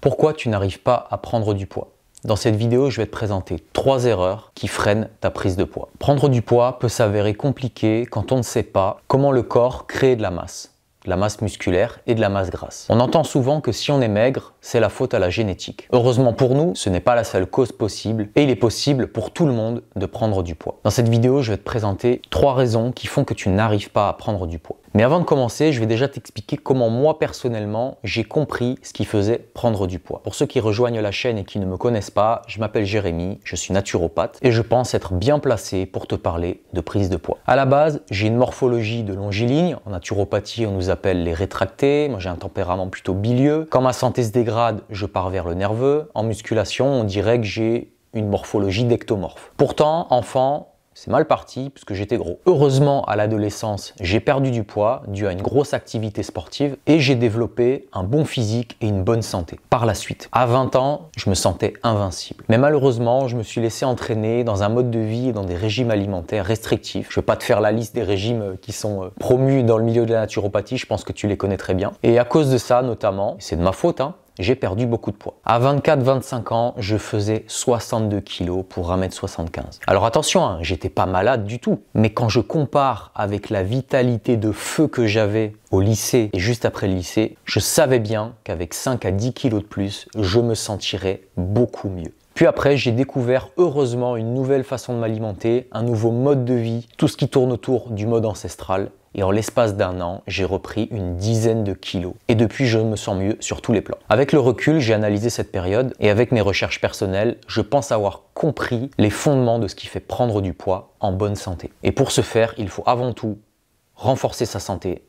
Pourquoi tu n'arrives pas à prendre du poids Dans cette vidéo, je vais te présenter trois erreurs qui freinent ta prise de poids. Prendre du poids peut s'avérer compliqué quand on ne sait pas comment le corps crée de la masse, de la masse musculaire et de la masse grasse. On entend souvent que si on est maigre, c'est la faute à la génétique. Heureusement pour nous, ce n'est pas la seule cause possible et il est possible pour tout le monde de prendre du poids. Dans cette vidéo, je vais te présenter trois raisons qui font que tu n'arrives pas à prendre du poids. Mais avant de commencer, je vais déjà t'expliquer comment moi personnellement j'ai compris ce qui faisait prendre du poids. Pour ceux qui rejoignent la chaîne et qui ne me connaissent pas, je m'appelle Jérémy, je suis naturopathe et je pense être bien placé pour te parler de prise de poids. À la base, j'ai une morphologie de longiligne. En naturopathie, on nous appelle les rétractés. Moi, j'ai un tempérament plutôt bilieux. Quand ma santé se dégrade, je pars vers le nerveux. En musculation, on dirait que j'ai une morphologie d'ectomorphe. Pourtant, enfant, c'est mal parti puisque j'étais gros. Heureusement, à l'adolescence, j'ai perdu du poids dû à une grosse activité sportive et j'ai développé un bon physique et une bonne santé. Par la suite, à 20 ans, je me sentais invincible. Mais malheureusement, je me suis laissé entraîner dans un mode de vie et dans des régimes alimentaires restrictifs. Je ne veux pas te faire la liste des régimes euh, qui sont euh, promus dans le milieu de la naturopathie, je pense que tu les connais très bien. Et à cause de ça, notamment, c'est de ma faute, hein, j'ai perdu beaucoup de poids. À 24-25 ans, je faisais 62 kg pour 1m75. Alors attention, hein, j'étais pas malade du tout, mais quand je compare avec la vitalité de feu que j'avais au lycée et juste après le lycée, je savais bien qu'avec 5 à 10 kg de plus, je me sentirais beaucoup mieux. Puis après, j'ai découvert heureusement une nouvelle façon de m'alimenter, un nouveau mode de vie, tout ce qui tourne autour du mode ancestral et en l'espace d'un an, j'ai repris une dizaine de kilos. Et depuis, je me sens mieux sur tous les plans. Avec le recul, j'ai analysé cette période et avec mes recherches personnelles, je pense avoir compris les fondements de ce qui fait prendre du poids en bonne santé. Et pour ce faire, il faut avant tout renforcer sa santé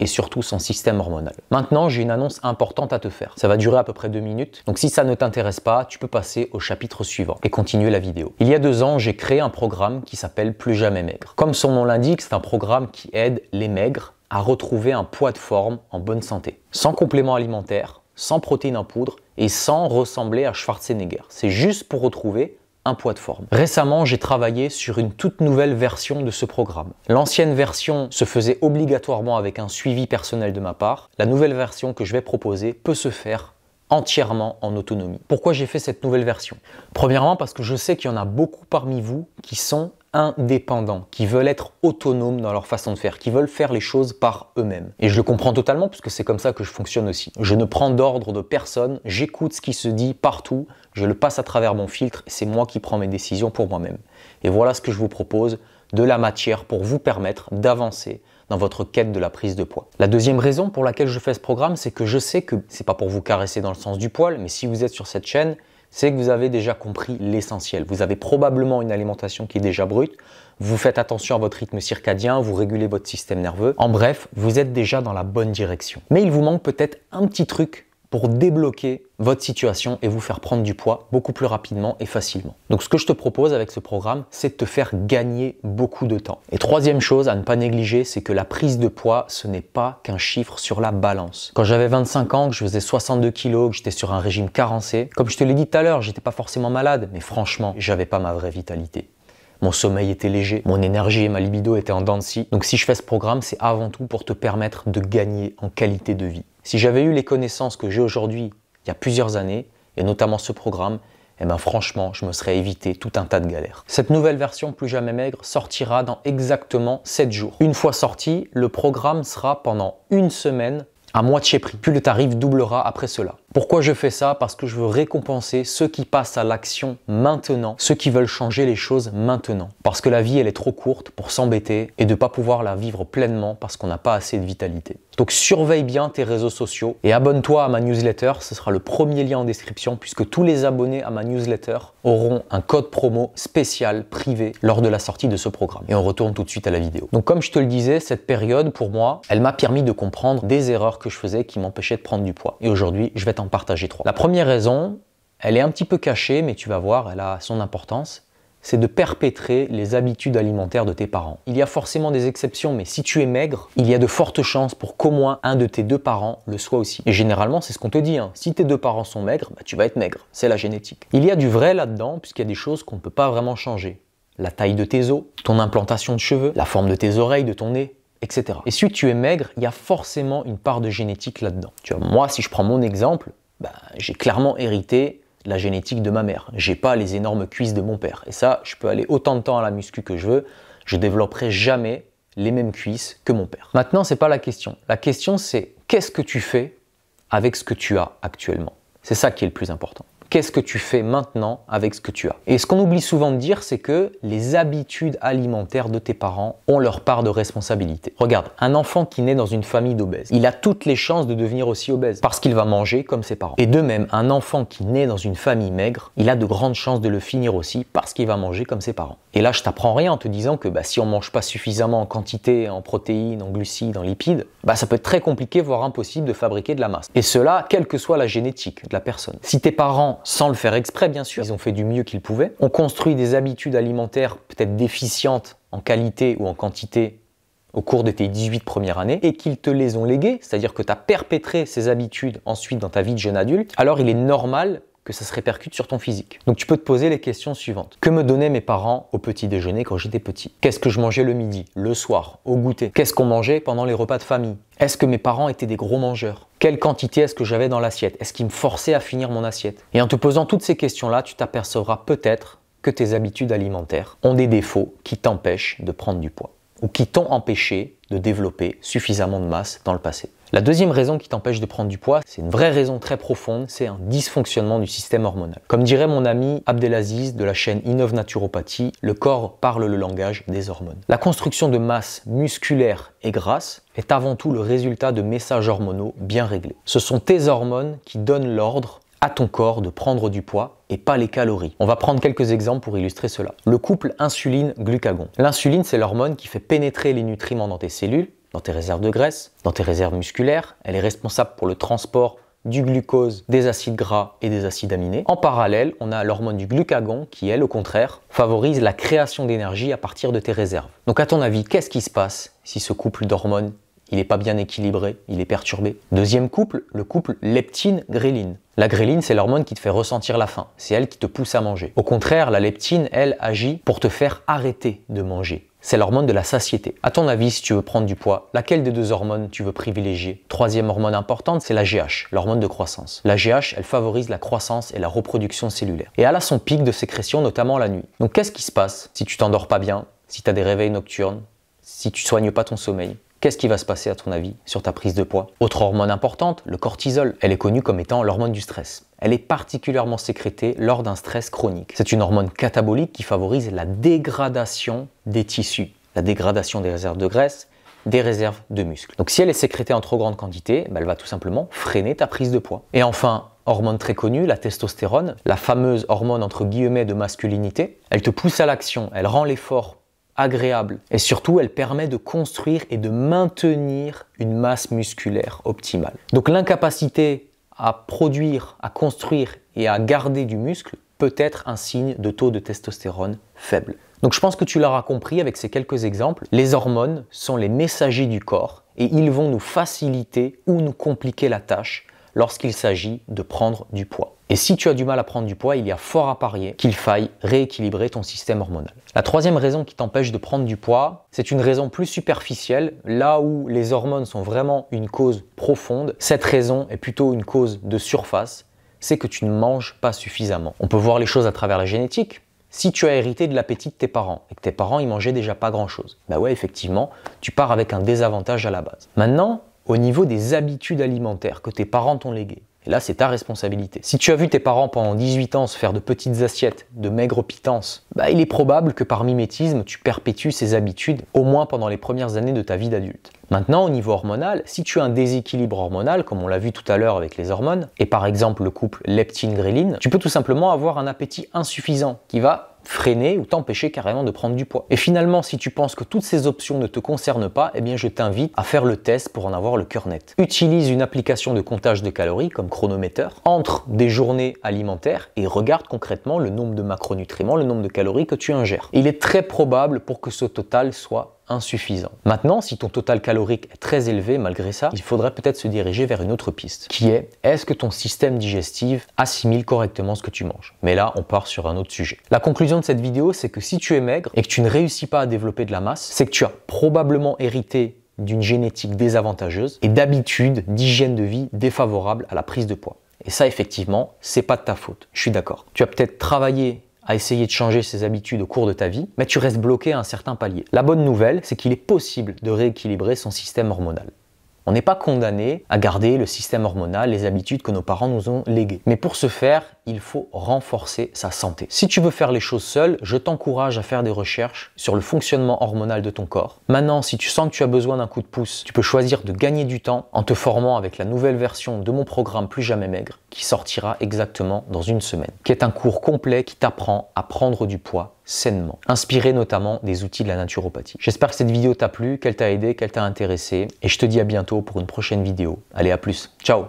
et surtout son système hormonal. Maintenant, j'ai une annonce importante à te faire. Ça va durer à peu près deux minutes. Donc si ça ne t'intéresse pas, tu peux passer au chapitre suivant et continuer la vidéo. Il y a deux ans, j'ai créé un programme qui s'appelle Plus jamais maigre. Comme son nom l'indique, c'est un programme qui aide les maigres à retrouver un poids de forme en bonne santé. Sans complément alimentaire, sans protéines en poudre et sans ressembler à Schwarzenegger. C'est juste pour retrouver un poids de forme. Récemment, j'ai travaillé sur une toute nouvelle version de ce programme. L'ancienne version se faisait obligatoirement avec un suivi personnel de ma part. La nouvelle version que je vais proposer peut se faire entièrement en autonomie. Pourquoi j'ai fait cette nouvelle version Premièrement parce que je sais qu'il y en a beaucoup parmi vous qui sont indépendants, qui veulent être autonomes dans leur façon de faire, qui veulent faire les choses par eux-mêmes. Et je le comprends totalement puisque c'est comme ça que je fonctionne aussi. Je ne prends d'ordre de personne, j'écoute ce qui se dit partout je le passe à travers mon filtre, et c'est moi qui prends mes décisions pour moi-même. Et voilà ce que je vous propose, de la matière pour vous permettre d'avancer dans votre quête de la prise de poids. La deuxième raison pour laquelle je fais ce programme, c'est que je sais que c'est pas pour vous caresser dans le sens du poil, mais si vous êtes sur cette chaîne, c'est que vous avez déjà compris l'essentiel. Vous avez probablement une alimentation qui est déjà brute, vous faites attention à votre rythme circadien, vous régulez votre système nerveux. En bref, vous êtes déjà dans la bonne direction. Mais il vous manque peut-être un petit truc pour débloquer votre situation et vous faire prendre du poids beaucoup plus rapidement et facilement. Donc ce que je te propose avec ce programme, c'est de te faire gagner beaucoup de temps. Et troisième chose à ne pas négliger, c'est que la prise de poids, ce n'est pas qu'un chiffre sur la balance. Quand j'avais 25 ans, que je faisais 62 kilos, que j'étais sur un régime carencé, comme je te l'ai dit tout à l'heure, j'étais pas forcément malade, mais franchement, j'avais pas ma vraie vitalité. Mon sommeil était léger, mon énergie et ma libido étaient en dents de scie. Donc si je fais ce programme, c'est avant tout pour te permettre de gagner en qualité de vie. Si j'avais eu les connaissances que j'ai aujourd'hui, il y a plusieurs années, et notamment ce programme, eh ben franchement, je me serais évité tout un tas de galères. Cette nouvelle version Plus Jamais Maigre sortira dans exactement 7 jours. Une fois sorti, le programme sera pendant une semaine à moitié prix, puis le tarif doublera après cela. Pourquoi je fais ça Parce que je veux récompenser ceux qui passent à l'action maintenant, ceux qui veulent changer les choses maintenant. Parce que la vie, elle est trop courte pour s'embêter et de ne pas pouvoir la vivre pleinement parce qu'on n'a pas assez de vitalité. Donc surveille bien tes réseaux sociaux et abonne-toi à ma newsletter, ce sera le premier lien en description puisque tous les abonnés à ma newsletter auront un code promo spécial privé lors de la sortie de ce programme. Et on retourne tout de suite à la vidéo. Donc comme je te le disais, cette période pour moi, elle m'a permis de comprendre des erreurs que je faisais qui m'empêchaient de prendre du poids. Et aujourd'hui, je vais partager trois. La première raison, elle est un petit peu cachée, mais tu vas voir, elle a son importance, c'est de perpétrer les habitudes alimentaires de tes parents. Il y a forcément des exceptions, mais si tu es maigre, il y a de fortes chances pour qu'au moins un de tes deux parents le soit aussi. Et généralement, c'est ce qu'on te dit, hein. si tes deux parents sont maigres, bah, tu vas être maigre, c'est la génétique. Il y a du vrai là-dedans, puisqu'il y a des choses qu'on ne peut pas vraiment changer. La taille de tes os, ton implantation de cheveux, la forme de tes oreilles, de ton nez, etc. Et si tu es maigre, il y a forcément une part de génétique là-dedans. Tu vois, moi, si je prends mon exemple, bah, j'ai clairement hérité la génétique de ma mère. J'ai pas les énormes cuisses de mon père. Et ça, je peux aller autant de temps à la muscu que je veux, je développerai jamais les mêmes cuisses que mon père. Maintenant, c'est pas la question. La question, c'est qu'est-ce que tu fais avec ce que tu as actuellement. C'est ça qui est le plus important qu'est-ce que tu fais maintenant avec ce que tu as. Et ce qu'on oublie souvent de dire, c'est que les habitudes alimentaires de tes parents ont leur part de responsabilité. Regarde, un enfant qui naît dans une famille d'obèses, il a toutes les chances de devenir aussi obèse parce qu'il va manger comme ses parents. Et de même, un enfant qui naît dans une famille maigre, il a de grandes chances de le finir aussi parce qu'il va manger comme ses parents. Et là, je t'apprends rien en te disant que bah, si on mange pas suffisamment en quantité, en protéines, en glucides, en lipides, bah, ça peut être très compliqué, voire impossible de fabriquer de la masse. Et cela, quelle que soit la génétique de la personne. Si tes parents sans le faire exprès bien sûr, ils ont fait du mieux qu'ils pouvaient. On construit des habitudes alimentaires peut-être déficientes en qualité ou en quantité au cours de tes 18 premières années et qu'ils te les ont léguées, c'est-à-dire que tu as perpétré ces habitudes ensuite dans ta vie de jeune adulte, alors il est normal ça se répercute sur ton physique. Donc tu peux te poser les questions suivantes. Que me donnaient mes parents au petit déjeuner quand j'étais petit Qu'est-ce que je mangeais le midi, le soir, au goûter Qu'est-ce qu'on mangeait pendant les repas de famille Est-ce que mes parents étaient des gros mangeurs Quelle quantité est-ce que j'avais dans l'assiette Est-ce qu'ils me forçaient à finir mon assiette Et en te posant toutes ces questions-là, tu t'apercevras peut-être que tes habitudes alimentaires ont des défauts qui t'empêchent de prendre du poids ou qui t'ont empêché de développer suffisamment de masse dans le passé. La deuxième raison qui t'empêche de prendre du poids, c'est une vraie raison très profonde, c'est un dysfonctionnement du système hormonal. Comme dirait mon ami Abdelaziz de la chaîne Innove Naturopathie, le corps parle le langage des hormones. La construction de masse musculaire et grasse est avant tout le résultat de messages hormonaux bien réglés. Ce sont tes hormones qui donnent l'ordre à ton corps de prendre du poids et pas les calories. On va prendre quelques exemples pour illustrer cela. Le couple insuline-glucagon. L'insuline, c'est l'hormone qui fait pénétrer les nutriments dans tes cellules dans tes réserves de graisse, dans tes réserves musculaires. Elle est responsable pour le transport du glucose, des acides gras et des acides aminés. En parallèle, on a l'hormone du glucagon qui, elle, au contraire, favorise la création d'énergie à partir de tes réserves. Donc à ton avis, qu'est-ce qui se passe si ce couple d'hormones il n'est pas bien équilibré, il est perturbé. Deuxième couple, le couple leptine-gréline. La gréline, c'est l'hormone qui te fait ressentir la faim, c'est elle qui te pousse à manger. Au contraire, la leptine, elle, agit pour te faire arrêter de manger c'est l'hormone de la satiété. À ton avis, si tu veux prendre du poids, laquelle des deux hormones tu veux privilégier Troisième hormone importante, c'est la GH, l'hormone de croissance. La GH, elle favorise la croissance et la reproduction cellulaire. Et elle a son pic de sécrétion, notamment la nuit. Donc qu'est-ce qui se passe si tu t'endors pas bien, si tu as des réveils nocturnes, si tu soignes pas ton sommeil Qu'est-ce qui va se passer à ton avis sur ta prise de poids Autre hormone importante, le cortisol. Elle est connue comme étant l'hormone du stress. Elle est particulièrement sécrétée lors d'un stress chronique. C'est une hormone catabolique qui favorise la dégradation des tissus, la dégradation des réserves de graisse, des réserves de muscles. Donc si elle est sécrétée en trop grande quantité, bah, elle va tout simplement freiner ta prise de poids. Et enfin, hormone très connue, la testostérone, la fameuse hormone entre guillemets de masculinité, elle te pousse à l'action, elle rend l'effort agréable. Et surtout, elle permet de construire et de maintenir une masse musculaire optimale. Donc l'incapacité à produire, à construire et à garder du muscle peut être un signe de taux de testostérone faible. Donc je pense que tu l'auras compris avec ces quelques exemples, les hormones sont les messagers du corps et ils vont nous faciliter ou nous compliquer la tâche lorsqu'il s'agit de prendre du poids. Et si tu as du mal à prendre du poids, il y a fort à parier qu'il faille rééquilibrer ton système hormonal. La troisième raison qui t'empêche de prendre du poids, c'est une raison plus superficielle, là où les hormones sont vraiment une cause profonde, cette raison est plutôt une cause de surface, c'est que tu ne manges pas suffisamment. On peut voir les choses à travers la génétique, si tu as hérité de l'appétit de tes parents et que tes parents y mangeaient déjà pas grand chose, bah ouais, effectivement, tu pars avec un désavantage à la base. Maintenant, au niveau des habitudes alimentaires que tes parents t'ont léguées. Et là, c'est ta responsabilité. Si tu as vu tes parents pendant 18 ans se faire de petites assiettes, de maigres pitances, bah, il est probable que par mimétisme, tu perpétues ces habitudes, au moins pendant les premières années de ta vie d'adulte. Maintenant, au niveau hormonal, si tu as un déséquilibre hormonal, comme on l'a vu tout à l'heure avec les hormones, et par exemple le couple leptine-gréline, tu peux tout simplement avoir un appétit insuffisant qui va freiner ou t'empêcher carrément de prendre du poids. Et finalement, si tu penses que toutes ces options ne te concernent pas, eh bien je t'invite à faire le test pour en avoir le cœur net. Utilise une application de comptage de calories comme chronomètre, entre des journées alimentaires et regarde concrètement le nombre de macronutriments, le nombre de calories que tu ingères. Il est très probable pour que ce total soit insuffisant. Maintenant, si ton total calorique est très élevé malgré ça, il faudrait peut-être se diriger vers une autre piste, qui est est-ce que ton système digestif assimile correctement ce que tu manges Mais là, on part sur un autre sujet. La conclusion de cette vidéo, c'est que si tu es maigre et que tu ne réussis pas à développer de la masse, c'est que tu as probablement hérité d'une génétique désavantageuse et d'habitudes d'hygiène de vie défavorable à la prise de poids. Et ça, effectivement, c'est pas de ta faute. Je suis d'accord. Tu as peut-être travaillé à essayer de changer ses habitudes au cours de ta vie, mais tu restes bloqué à un certain palier. La bonne nouvelle, c'est qu'il est possible de rééquilibrer son système hormonal. On n'est pas condamné à garder le système hormonal, les habitudes que nos parents nous ont léguées. Mais pour ce faire, il faut renforcer sa santé. Si tu veux faire les choses seul, je t'encourage à faire des recherches sur le fonctionnement hormonal de ton corps. Maintenant, si tu sens que tu as besoin d'un coup de pouce, tu peux choisir de gagner du temps en te formant avec la nouvelle version de mon programme Plus jamais maigre qui sortira exactement dans une semaine, qui est un cours complet qui t'apprend à prendre du poids sainement, inspiré notamment des outils de la naturopathie. J'espère que cette vidéo t'a plu, qu'elle t'a aidé, qu'elle t'a intéressé, et je te dis à bientôt pour une prochaine vidéo. Allez, à plus, ciao